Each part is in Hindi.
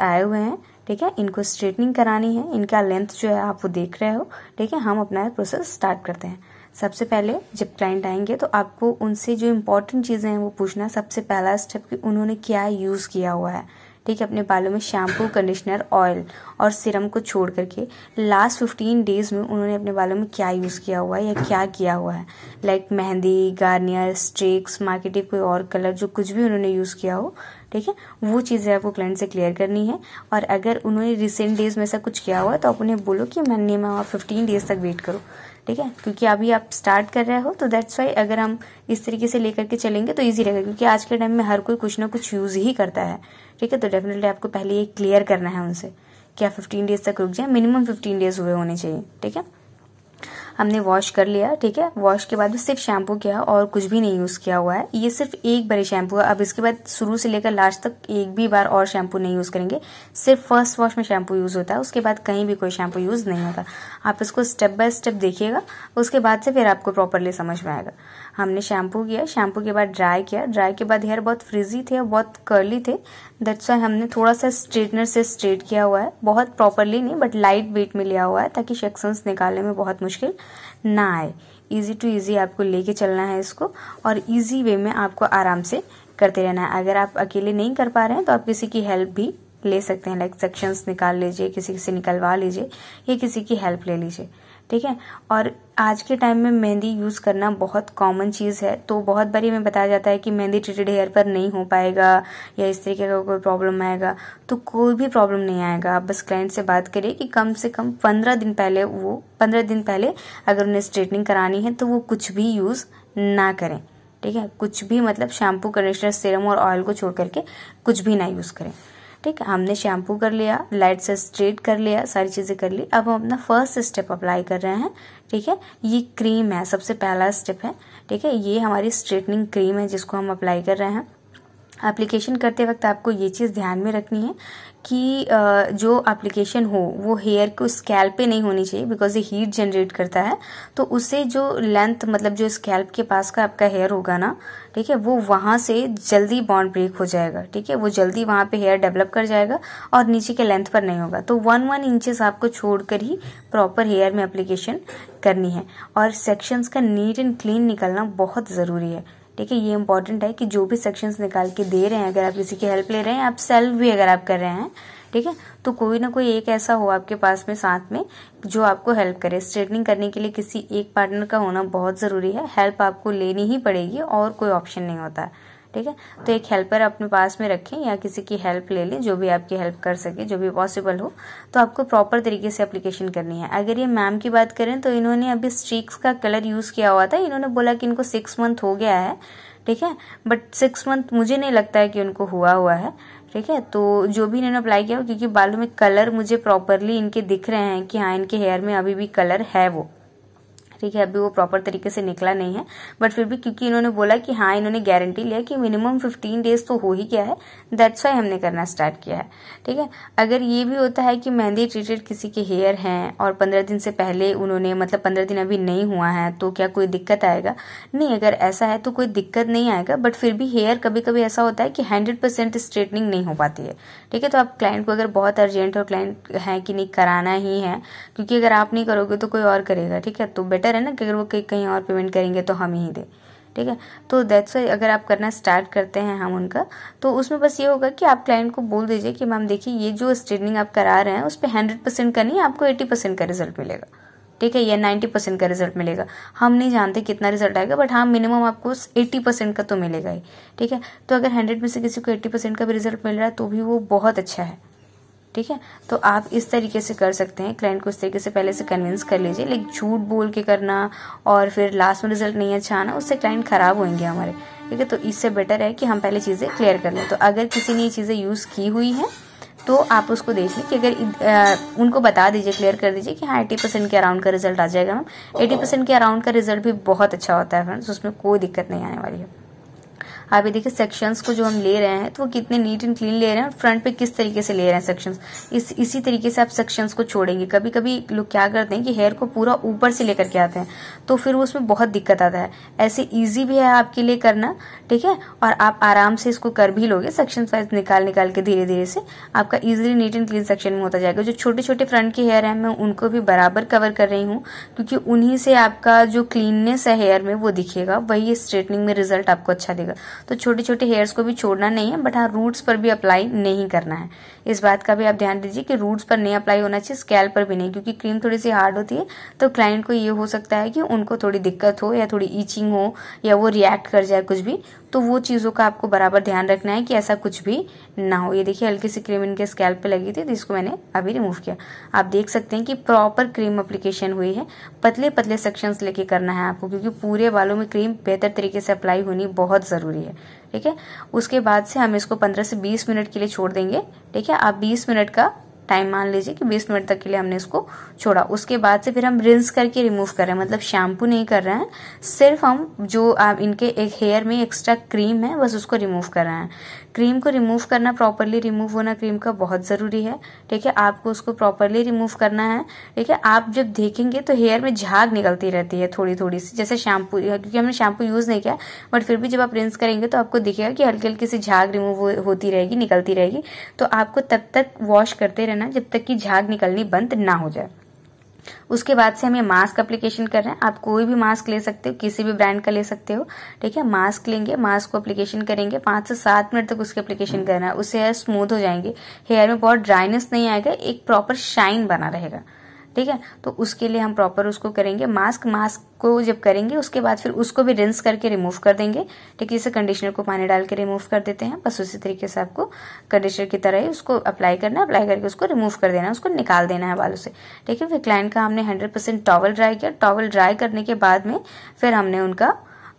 आए हुए हैं ठीक है इनको स्ट्रेटनिंग करानी है इनका लेंथ जो है आप वो देख रहे हो ठीक है हम अपना प्रोसेस स्टार्ट करते हैं सबसे पहले जब क्लाइंट आएंगे तो आपको उनसे जो इम्पोर्टेंट चीज़ें हैं वो पूछना सबसे पहला स्टेप कि उन्होंने क्या यूज़ किया हुआ है ठीक है अपने बालों में शैम्पू कंडीशनर ऑयल और सिरम को छोड़ करके लास्ट फिफ्टीन डेज में उन्होंने अपने बालों में क्या यूज़ किया हुआ है या क्या किया हुआ है like mehndi Garnier Streax marketing कोई और कलर जो कुछ भी उन्होंने यूज़ किया हो ठीक है वो चीज़ें आपको क्लाइंट से क्लियर करनी है और अगर उन्होंने रिसेंट डेज में ऐसा कुछ किया हुआ तो आप उन्हें बोलो कि नहीं मैं फिफ्टीन डेज तक वेट करो ठीक है क्योंकि अभी आप स्टार्ट कर रहे हो तो दैट्स वाई अगर हम इस तरीके से लेकर के चलेंगे तो ईजी रहेगा क्योंकि आज के टाइम में हर कोई कुछ ना कुछ यूज़ ही करता है ठीक है तो डेफिनेटली आपको पहले ये क्लियर करना है उनसे कि आप फिफ्टीन डेज तक रुक जाए मिनिमम फिफ्टीन डेज हुए होने चाहिए ठीक है हमने वॉश कर लिया ठीक है वॉश के बाद भी सिर्फ शैम्पू किया और कुछ भी नहीं यूज़ किया हुआ है ये सिर्फ एक बार शैम्पू है अब इसके बाद शुरू से लेकर लास्ट तक एक भी बार और शैम्पू नहीं यूज़ करेंगे सिर्फ फर्स्ट वॉश में शैम्पू यूज़ होता है उसके बाद कहीं भी कोई शैम्पू यूज़ नहीं होता आप इसको स्टेप बाय स्टेप देखिएगा उसके बाद से फिर आपको प्रॉपरली समझ में आएगा हमने शैम्पू किया शैम्पू के बाद ड्राई किया ड्राई के बाद हेयर बहुत फ्रिजी थे और बहुत कर्ली थे दैट्स वाई हमने थोड़ा सा स्ट्रेटनर से स्ट्रेट किया हुआ है बहुत प्रॉपरली नहीं बट लाइट वेट में लिया हुआ है ताकि सेक्शंस निकालने में बहुत मुश्किल ना आए ईजी टू ईजी आपको लेके चलना है इसको और ईजी वे में आपको आराम से करते रहना है अगर आप अकेले नहीं कर पा रहे हैं तो आप किसी की हेल्प भी ले सकते हैं लाइक सेक्शंस निकाल लीजिए किसी से निकलवा लीजिए या किसी की हेल्प ले लीजिए ठीक है और आज के टाइम में मेहंदी यूज़ करना बहुत कॉमन चीज़ है तो बहुत बारी में बताया जाता है कि मेहंदी ट्रीटेड हेयर पर नहीं हो पाएगा या इस तरीके का कोई प्रॉब्लम आएगा तो कोई भी प्रॉब्लम नहीं आएगा आप बस क्लाइंट से बात करिए कि कम से कम पंद्रह दिन पहले वो पंद्रह दिन पहले अगर उन्हें स्ट्रेटनिंग करानी है तो वो कुछ भी यूज़ ना करें ठीक है कुछ भी मतलब शैम्पू कंडीशनर सीरम और ऑयल को छोड़ करके कुछ भी ना यूज़ करें ठीक है हमने शैम्पू कर लिया लाइट से स्ट्रेट कर लिया सारी चीज़ें कर ली अब हम अपना फर्स्ट स्टेप अप्लाई कर रहे हैं ठीक है ये क्रीम है सबसे पहला स्टेप है ठीक है ये हमारी स्ट्रेटनिंग क्रीम है जिसको हम अप्लाई कर रहे हैं एप्लीकेशन करते वक्त आपको ये चीज़ ध्यान में रखनी है कि जो एप्लीकेशन हो वो हेयर को स्कैल्प पे नहीं होनी चाहिए बिकॉज ये हीट जनरेट करता है तो उसे जो लेंथ मतलब जो स्कैल्प के पास का आपका हेयर होगा ना ठीक है वो वहाँ से जल्दी बॉन्ड ब्रेक हो जाएगा ठीक है वो जल्दी वहाँ पे हेयर डेवलप कर जाएगा और नीचे के लेंथ पर नहीं होगा तो वन वन इंचेस आपको छोड़कर ही प्रॉपर हेयर में एप्लीकेशन करनी है और सेक्शंस का नीट एंड क्लीन निकलना बहुत ज़रूरी है ठीक है ये इंपॉर्टेंट है कि जो भी सेक्शंस निकाल के दे रहे हैं अगर आप किसी की हेल्प ले रहे हैं आप सेल्फ भी अगर आप कर रहे हैं ठीक है तो कोई ना कोई एक ऐसा हो आपके पास में साथ में जो आपको हेल्प करे स्ट्रेटनिंग करने के लिए किसी एक पार्टनर का होना बहुत ज़रूरी है हेल्प आपको लेनी ही पड़ेगी और कोई ऑप्शन नहीं होता है ठीक है तो एक हेल्पर अपने पास में रखें या किसी की हेल्प ले लें जो भी आपकी हेल्प कर सके जो भी पॉसिबल हो तो आपको प्रॉपर तरीके से अप्लीकेशन करनी है अगर ये मैम की बात करें तो इन्होंने अभी स्ट्रीक्स का कलर यूज़ किया हुआ था इन्होंने बोला कि इनको सिक्स मंथ हो गया है ठीक है बट सिक्स मंथ मुझे नहीं लगता है कि उनको हुआ हुआ है ठीक है तो जो भी इन्होंने अप्लाई किया क्योंकि बालों में कलर मुझे प्रॉपरली इनके दिख रहे हैं कि हाँ इनके हेयर में अभी भी कलर है वो ठीक है अभी वो प्रॉपर तरीके से निकला नहीं है बट फिर भी क्योंकि इन्होंने बोला कि हाँ इन्होंने गारंटी लिया कि मिनिमम फिफ्टीन डेज तो हो ही गया है दैट्स वाई हमने करना स्टार्ट किया है ठीक है अगर ये भी होता है कि मेहंदी ट्रीटेड किसी के हेयर हैं और पंद्रह दिन से पहले उन्होंने मतलब पंद्रह दिन अभी नहीं हुआ है तो क्या कोई दिक्कत आएगा नहीं अगर ऐसा है तो कोई दिक्कत नहीं आएगा बट फिर भी हेयर कभी कभी ऐसा होता है कि हंड्रेड परसेंट स्ट्रेटनिंग नहीं हो पाती है ठीक है तो आप क्लाइंट को अगर बहुत अर्जेंट और क्लाइंट है कि नहीं कराना ही है क्योंकि अगर आप नहीं करोगे तो कोई और करेगा ठीक है तो बेटर बेटर है ना कि अगर वो कहीं और पेमेंट करेंगे तो हम ही दें ठीक है तो दैट्स वाई अगर आप करना स्टार्ट करते हैं हम उनका तो उसमें बस ये होगा कि आप क्लाइंट को बोल दीजिए कि मैम देखिए ये जो स्ट्रेटनिंग आप करा रहे हैं उस पर हंड्रेड परसेंट का नहीं आपको एट्टी परसेंट का रिजल्ट मिलेगा ठीक है या नाइन्टी परसेंट का रिजल्ट मिलेगा हम नहीं जानते कितना रिजल्ट आएगा बट हाँ मिनिमम आपको एट्टी परसेंट का तो मिलेगा ही ठीक है तो अगर हंड्रेड में से किसी को एट्टी परसेंट का भी रिजल्ट मिल रहा है तो भी वो बहुत अच्छा है ठीक है तो आप इस तरीके से कर सकते हैं क्लाइंट को इस तरीके से पहले से कन्विंस कर लीजिए लाइक झूठ बोल के करना और फिर लास्ट में रिजल्ट नहीं अच्छा आना उससे क्लाइंट ख़राब होंगे हमारे ठीक है तो इससे बेटर है कि हम पहले चीज़ें क्लियर कर लें तो अगर किसी ने ये चीज़ें यूज़ की हुई हैं तो आप उसको देख लें कि अगर आ, उनको बता दीजिए क्लियर कर दीजिए कि हाँ एटी परसेंट के अराउंड का रिजल्ट आ जाएगा मैम एटी परसेंट के अराउंड का रिजल्ट भी बहुत अच्छा होता है फ्रेंड्स उसमें कोई दिक्कत नहीं आने वाली है आप ये देखिए सेक्शंस को जो हम ले रहे हैं तो वो कितने नीट एंड क्लीन ले रहे हैं और फ्रंट पे किस तरीके से ले रहे हैं सेक्शंस इस इसी तरीके से आप सेक्शंस को छोड़ेंगे कभी कभी लोग क्या करते हैं कि हेयर को पूरा ऊपर से लेकर के आते हैं तो फिर उसमें बहुत दिक्कत आता है ऐसे ईजी भी है आपके लिए करना ठीक है और आप आराम से इसको कर भी लोगे सेक्शन वाइज निकाल निकाल के धीरे धीरे से आपका easily neat and clean section में होता जाएगा जो छोटे छोटे फ्रंट के हेयर है मैं उनको भी बराबर कवर कर रही हूँ क्योंकि उन्हीं से आपका जो क्लीननेस है हेयर में वो दिखेगा वही स्ट्रेटनिंग में रिजल्ट आपको अच्छा देगा तो छोटे छोटे हेयर्स को भी छोड़ना नहीं है बट हाँ रूट्स पर भी अप्लाई नहीं करना है इस बात का भी आप ध्यान दीजिए कि रूट्स पर नहीं अप्लाई होना चाहिए स्कैल पर भी नहीं क्योंकि क्रीम थोड़ी सी हार्ड होती है तो क्लाइंट को ये हो सकता है कि उनको थोड़ी दिक्कत हो या थोड़ी ईचिंग हो या वो रिएक्ट कर जाए कुछ भी तो वो चीज़ों का आपको बराबर ध्यान रखना है कि ऐसा कुछ भी ना हो ये देखिए हल्की सी क्रीम इनके स्कैल्प पे लगी थी जिसको तो मैंने अभी रिमूव किया आप देख सकते हैं कि प्रॉपर क्रीम अप्लीकेशन हुई है पतले पतले सेक्शंस लेके करना है आपको क्योंकि पूरे बालों में क्रीम बेहतर तरीके से अप्लाई होनी बहुत ज़रूरी है ठीक है उसके बाद से हम इसको पंद्रह से बीस मिनट के लिए छोड़ देंगे ठीक है आप बीस मिनट का टाइम मान लीजिए कि 20 मिनट तक के लिए हमने इसको छोड़ा उसके बाद से फिर हम रिंस करके रिमूव कर रहे हैं मतलब शैम्पू नहीं कर रहे हैं सिर्फ हम जो इनके एक हेयर में एक्स्ट्रा क्रीम है बस उसको रिमूव कर रहे हैं क्रीम को रिमूव करना प्रॉपरली रिमूव होना क्रीम का बहुत ज़रूरी है ठीक है आपको उसको प्रॉपरली रिमूव करना है ठीक है आप जब देखेंगे तो हेयर में झाग निकलती रहती है थोड़ी थोड़ी सी जैसे शैम्पू क्योंकि हमने शैम्पू यूज़ नहीं किया बट फिर भी जब आप रिंस करेंगे तो आपको दिखेगा कि हल्की हल्की सी झाग रिमूव होती रहेगी निकलती रहेगी तो आपको तब तक वॉश करते रहना जब तक कि झाग निकलनी बंद ना हो जाए उसके बाद से हमें मास्क अप्लीकेशन कर रहे हैं आप कोई भी मास्क ले सकते हो किसी भी ब्रांड का ले सकते हो ठीक है मास्क लेंगे मास्क को अप्लीकेशन करेंगे पांच से सात मिनट तक उसके अप्लीकेशन करना है उससे हेयर स्मूथ हो जाएंगे हेयर में बहुत ड्राइनेस नहीं आएगा एक प्रॉपर शाइन बना रहेगा ठीक है तो उसके लिए हम प्रॉपर उसको करेंगे मास्क मास्क को जब करेंगे उसके बाद फिर उसको भी रिंस करके रिमूव कर देंगे ठीक है इसे कंडीशनर को पानी डाल के रिमूव कर देते हैं बस उसी तरीके से आपको कंडीशनर की तरह ही उसको अप्लाई करना है अप्लाई करके उसको रिमूव कर देना है उसको निकाल देना है बालों से ठीक है फिर क्लाइंट का हमने हंड्रेड परसेंट टॉवल ड्राई किया टॉवल ड्राई करने के बाद में फिर हमने उनका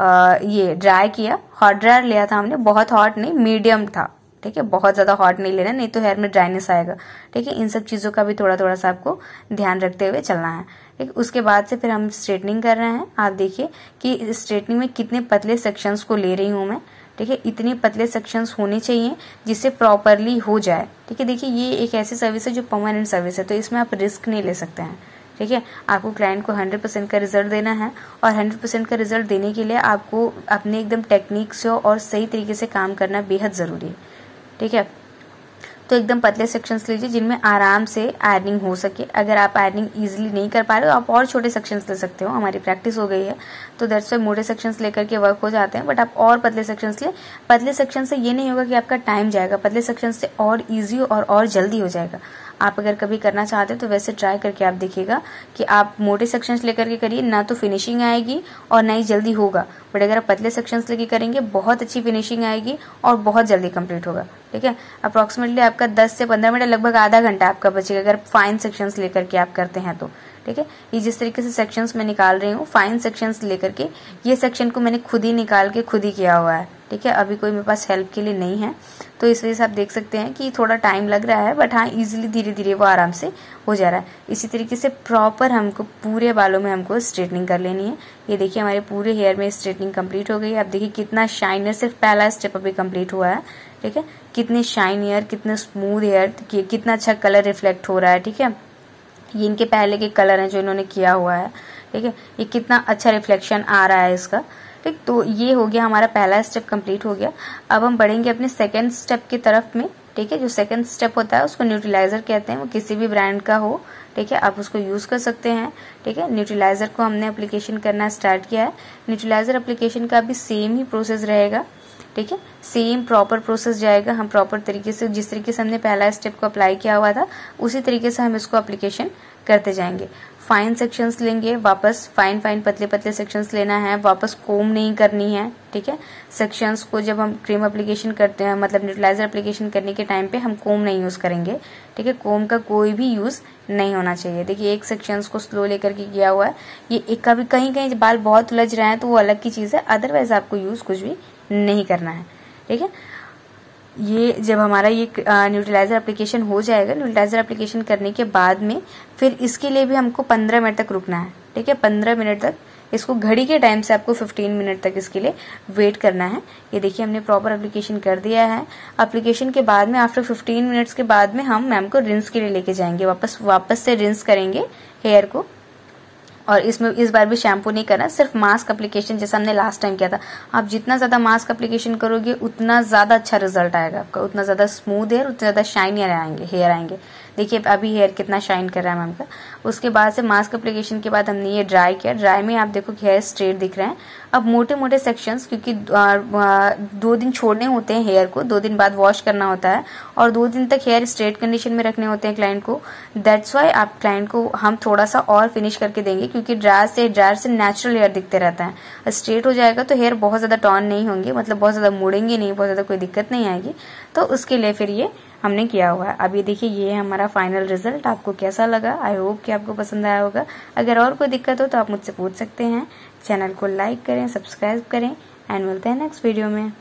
आ, ये ड्राई किया हॉट ड्रायर लिया था हमने बहुत हॉट नहीं मीडियम था ठीक है बहुत ज़्यादा हॉट नहीं लेना नहीं तो हेयर में ड्राइनेस आएगा ठीक है इन सब चीज़ों का भी थोड़ा थोड़ा सा आपको ध्यान रखते हुए चलना है ठीक उसके बाद से फिर हम स्ट्रेटनिंग कर रहे हैं आप देखिए कि स्ट्रेटनिंग में कितने पतले सेक्शंस को ले रही हूँ मैं ठीक है इतने पतले सेक्शंस होने चाहिए जिससे प्रॉपरली हो जाए ठीक है देखिये ये एक ऐसी सर्विस है जो परमानेंट सर्विस है तो इसमें आप रिस्क नहीं ले सकते हैं ठीक है आपको क्लाइंट को 100 परसेंट का रिजल्ट देना है और 100 परसेंट का रिजल्ट देने के लिए आपको अपने एकदम टेक्निक से और सही तरीके से काम करना बेहद ज़रूरी है ठीक है तो एकदम पतले सेक्शंस लीजिए जिनमें आराम से आयरनिंग हो सके अगर आप आयरनिंग ईजिली नहीं कर पा रहे हो तो आप और छोटे सेक्शंस ले सकते हो हमारी प्रैक्टिस हो गई है तो दैट्स वाई मोटे सेक्शंस लेकर के वर्क हो जाते हैं बट आप और पतले सेक्शंस ले पतले सेक्शन से ये नहीं होगा कि आपका टाइम जाएगा पतले सेक्शन से और ईजी और, और जल्दी हो जाएगा आप अगर कभी करना चाहते हो तो वैसे ट्राई करके आप देखिएगा कि आप मोटे सेक्शंस लेकर के करिए ना तो फिनिशिंग आएगी और ना ही जल्दी होगा बट अगर आप पतले सेक्शंस लेके करेंगे बहुत अच्छी फिनिशिंग आएगी और बहुत जल्दी कंप्लीट होगा ठीक है अप्रोक्सीमेटली आपका दस से पंद्रह मिनट लगभग आधा घंटा आपका बचेगा अगर फाइन सेक्शंस लेकर के आप करते हैं तो ठीक है ये जिस तरीके से सेक्शंस मैं निकाल रही हूँ फाइन सेक्शंस लेकर के ये सेक्शन को मैंने खुद ही निकाल के खुद ही किया हुआ है ठीक है अभी कोई मेरे पास हेल्प के लिए नहीं है तो इस वजह से आप देख सकते हैं कि थोड़ा टाइम लग रहा है बट हाँ इजिली धीरे धीरे वो आराम से हो जा रहा है इसी तरीके से प्रॉपर हमको पूरे बालों में हमको स्ट्रेटनिंग कर लेनी है ये देखिए हमारे पूरे हेयर में स्ट्रेटनिंग कंप्लीट हो गई है आप देखिए कितना शाइनर सिर्फ पहला स्टेप अभी कंप्लीट हुआ है ठीक है कितने शाइन हेयर कितने स्मूथ हेयर कितना अच्छा कलर रिफ्लेक्ट हो रहा है ठीक है ये इनके पहले के कलर हैं जो इन्होंने किया हुआ है ठीक है ये कितना अच्छा रिफ्लेक्शन आ रहा है इसका ठीक तो ये हो गया हमारा पहला स्टेप कंप्लीट हो गया अब हम बढ़ेंगे अपने सेकेंड स्टेप की तरफ में ठीक है जो सेकंड स्टेप होता है उसको न्यूट्रिलाइजर कहते हैं वो किसी भी ब्रांड का हो ठीक है आप उसको यूज़ कर सकते हैं ठीक है न्यूट्रिलाइजर को हमने अप्लीकेशन करना स्टार्ट किया है न्यूट्रिलाइजर अप्लीकेशन का भी सेम ही प्रोसेस रहेगा ठीक है सेम प्रॉपर प्रोसेस जाएगा हम प्रॉपर तरीके से जिस तरीके से हमने पहला स्टेप को अप्लाई किया हुआ था उसी तरीके से हम इसको अप्लीकेशन करते जाएंगे फाइन सेक्शंस लेंगे वापस फाइन फाइन पतले पतले सेक्शंस लेना है वापस कोम नहीं करनी है ठीक है सेक्शंस को जब हम क्रीम अप्लीकेशन करते हैं मतलब न्यूटिलाइजर अप्लीकेशन करने के टाइम पे हम कोम नहीं यूज़ करेंगे ठीक है कोम का कोई भी यूज़ नहीं होना चाहिए देखिए एक सेक्शंस को स्लो लेकर के किया हुआ है ये एक का भी कहीं कहीं बाल बहुत उलझ रहे हैं तो वो अलग की चीज़ है अदरवाइज आपको यूज़ कुछ भी नहीं करना है ठीक है ये जब हमारा ये न्यूट्रलाइजर एप्लीकेशन हो जाएगा न्यूट्रलाइजर एप्लीकेशन करने के बाद में फिर इसके लिए भी हमको पंद्रह मिनट तक रुकना है ठीक है पंद्रह मिनट तक इसको घड़ी के टाइम से आपको 15 मिनट तक इसके लिए वेट करना है ये देखिए हमने प्रॉपर एप्लीकेशन कर दिया है एप्लीकेशन के बाद में आफ्टर 15 मिनट्स के बाद में हम मैम को रिंस के लिए लेके जाएंगे वापस वापस से रिंस करेंगे हेयर को और इसमें इस बार भी शैम्पू नहीं करना सिर्फ मास्क अप्लीकेशन जैसा हमने लास्ट टाइम किया था आप जितना ज़्यादा मास्क अप्लीकेशन करोगे उतना ज़्यादा अच्छा रिजल्ट आएगा आपका उतना ज़्यादा स्मूथ हेयर उतना ज़्यादा शाइनियर आएंगे हेयर आएंगे देखिए अभी हेयर कितना शाइन कर रहा है मैम का उसके बाद से मास्क अप्लीकेशन के बाद हमने ये ड्राई किया ड्राई में आप देखो कि हेयर स्ट्रेट दिख रहे हैं अब मोटे मोटे सेक्शंस क्योंकि दो दिन छोड़ने होते हैं हेयर को दो दिन बाद वॉश करना होता है और दो दिन तक हेयर स्ट्रेट कंडीशन में रखने होते हैं क्लाइंट को दैट्स वाई आप क्लाइंट को हम थोड़ा सा और फिनिश करके देंगे क्योंकि ड्रायर से ड्रायर से नेचुरल हेयर दिखते रहता है स्ट्रेट हो जाएगा तो हेयर बहुत ज़्यादा टॉन नहीं होंगे मतलब बहुत ज़्यादा मुड़ेंगे नहीं बहुत ज़्यादा कोई दिक्कत नहीं आएगी तो उसके लिए फिर ये हमने किया हुआ है अब ये देखिए ये है हमारा फाइनल रिजल्ट आपको कैसा लगा आई होप कि आपको पसंद आया होगा अगर और कोई दिक्कत हो तो आप मुझसे पूछ सकते हैं चैनल को लाइक करें सब्सक्राइब करें एंड मिलते हैं नेक्स्ट वीडियो में